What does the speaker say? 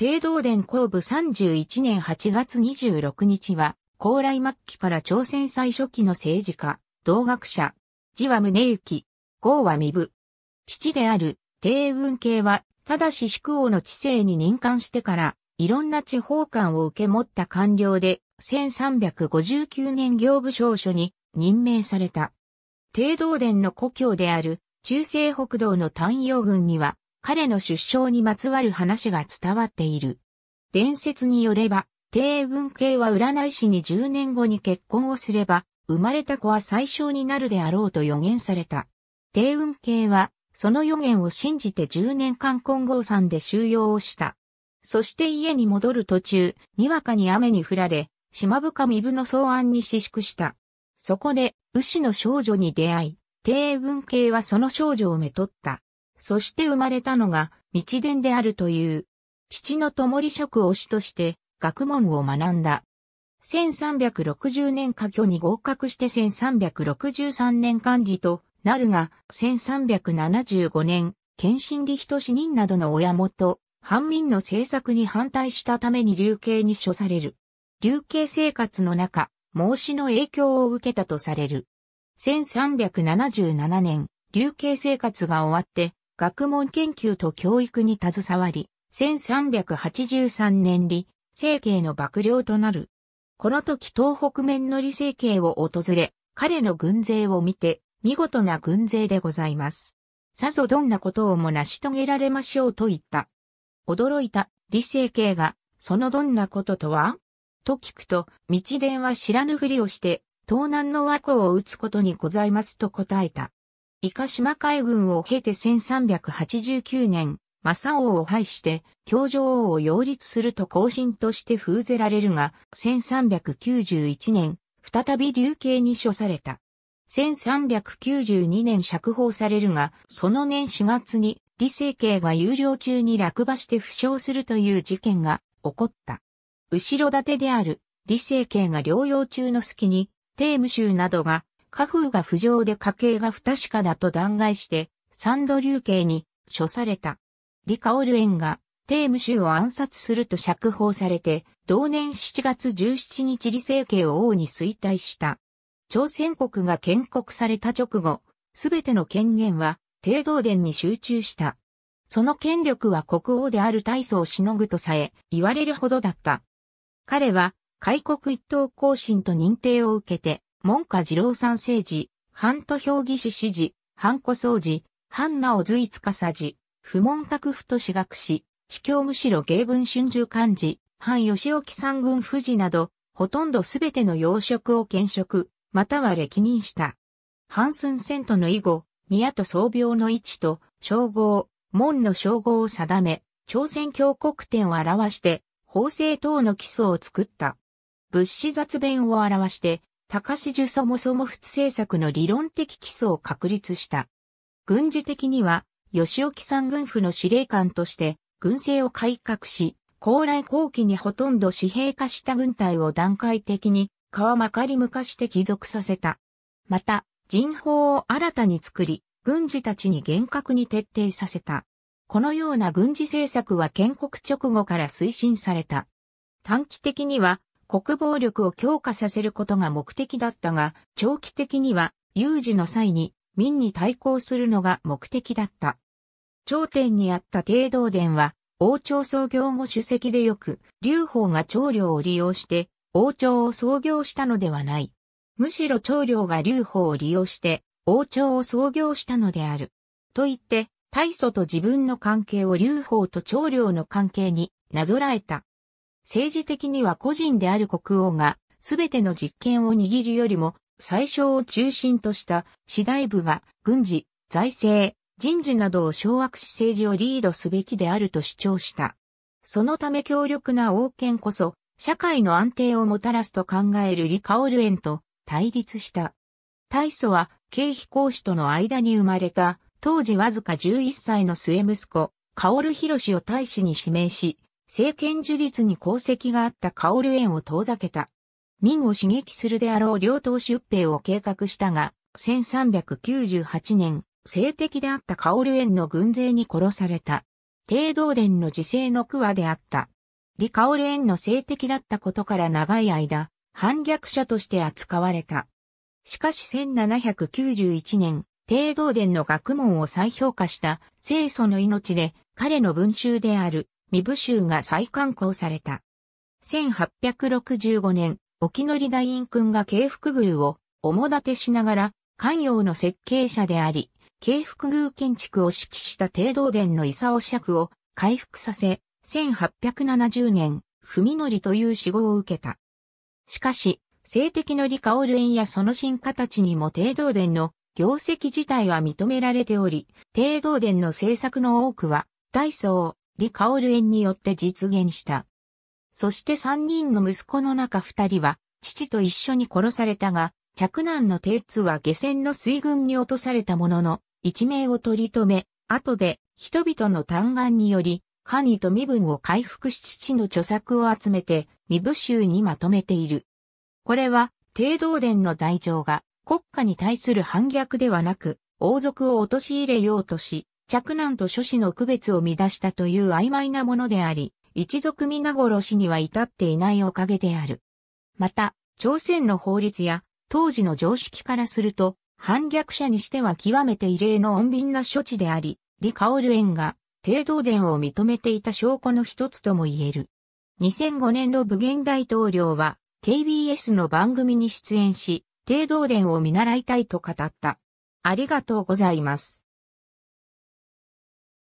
帝道殿後部31年8月26日は、高麗末期から朝鮮最初期の政治家、同学者、字は宗行、号は身部。父である、帝雲系は、ただし宿王の知性に任官してから、いろんな地方官を受け持った官僚で、1359年行部少書に任命された。帝道殿の故郷である、中西北道の丹陽軍には、彼の出生にまつわる話が伝わっている。伝説によれば、帝文系は占い師に10年後に結婚をすれば、生まれた子は最小になるであろうと予言された。帝運系は、その予言を信じて10年間金剛山で収容をした。そして家に戻る途中、にわかに雨に降られ、島深身部の草案に私縮した。そこで、牛の少女に出会い、帝運系はその少女をめとった。そして生まれたのが、道伝であるという、父の共利職を師として、学問を学んだ。1360年科挙に合格して1363年管理となるが、1375年、検診理人死人などの親元、藩民の政策に反対したために流刑に処される。流刑生活の中、孟子の影響を受けたとされる。1377年、流刑生活が終わって、学問研究と教育に携わり、1383年理、政経の幕僚となる。この時東北面の理政形を訪れ、彼の軍勢を見て、見事な軍勢でございます。さぞどんなことをも成し遂げられましょうと言った。驚いた理政形が、そのどんなこととはと聞くと、道伝は知らぬふりをして、東南の和光を打つことにございますと答えた。イカ島海軍を経て1389年、サ王を廃して、教女王を擁立すると後進として封ぜられるが、1391年、再び流刑に処された。1392年釈放されるが、その年4月に、李成慶が有料中に落馬して負傷するという事件が起こった。後ろ盾である、李成慶が療養中の隙に、テーム州などが家風が不浄で家計が不確かだと弾劾して、三度流刑に処された。リカオルエンが、テーム州を暗殺すると釈放されて、同年7月17日李政権を王に衰退した。朝鮮国が建国された直後、すべての権限は、帝道殿に集中した。その権力は国王である大祖をしのぐとさえ、言われるほどだった。彼は、開国一等行進と認定を受けて、門下二郎三世寺、半都評議士師事、半古掃除、半を随つかさじ、不問拓府と私学士、地教むしろ芸文春秋漢字、半吉沖三軍富士など、ほとんどすべての要職を兼職、または歴任した。半寸遷都の以後、宮と総廟の位置と、称号、門の称号を定め、朝鮮教国典を表して、法制等の基礎を作った。物資雑弁を表して、高志樹そもそも仏政策の理論的基礎を確立した。軍事的には、吉沖三軍府の司令官として、軍政を改革し、高来後期にほとんど私兵化した軍隊を段階的に、川まかり向かして帰属させた。また、人法を新たに作り、軍事たちに厳格に徹底させた。このような軍事政策は建国直後から推進された。短期的には国防力を強化させることが目的だったが、長期的には有事の際に民に対抗するのが目的だった。頂点にあった帝道殿は、王朝創業後主席でよく、劉邦が長領を利用して、王朝を創業したのではない。むしろ長領が劉邦を利用して、王朝を創業したのである。と言って、大祖と自分の関係を劉邦と長領の関係になぞらえた。政治的には個人である国王が、すべての実権を握るよりも、最小を中心とした次第部が軍事、財政、人事などを掌握し政治をリードすべきであると主張した。そのため強力な王権こそ、社会の安定をもたらすと考えるリカオルエンと対立した。大祖は、経費公使との間に生まれた、当時わずか11歳の末息子、カオルヒロシを大使に指名し、政権樹立に功績があったカオルエンを遠ざけた。民を刺激するであろう両党出兵を計画したが、1398年、政敵であったカオルエンの軍勢に殺された。帝道伝の自制の句話であった。李エンの政敵だったことから長い間、反逆者として扱われた。しかし1791年、帝道伝の学問を再評価した清楚の命で彼の文集である三部州が再刊行された。1865年、沖乗大院君が慶福宮を表立てしながら、関陽の設計者であり、慶福宮建築を指揮した帝道殿の尾尺を回復させ、1870年、文則という死後を受けた。しかし、性的のり香る園やその進化たちにも帝道殿の業績自体は認められており、帝道殿の政策の多くは、大層、李ル園によって実現した。そして三人の息子の中二人は、父と一緒に殺されたが、嫡男の帝通は下船の水軍に落とされたものの、一命を取り留め、後で、人々の嘆願により、官位と身分を回復し父の著作を集めて、身部集にまとめている。これは、帝道伝の罪状が、国家に対する反逆ではなく、王族を陥れようとし、嫡男と諸子の区別を乱したという曖昧なものであり、一族皆殺しには至っていないおかげである。また、朝鮮の法律や当時の常識からすると、反逆者にしては極めて異例の穏便な処置であり、李ル園が帝道殿を認めていた証拠の一つとも言える。2005年の武元大統領は KBS の番組に出演し、帝道殿を見習いたいと語った。ありがとうございます。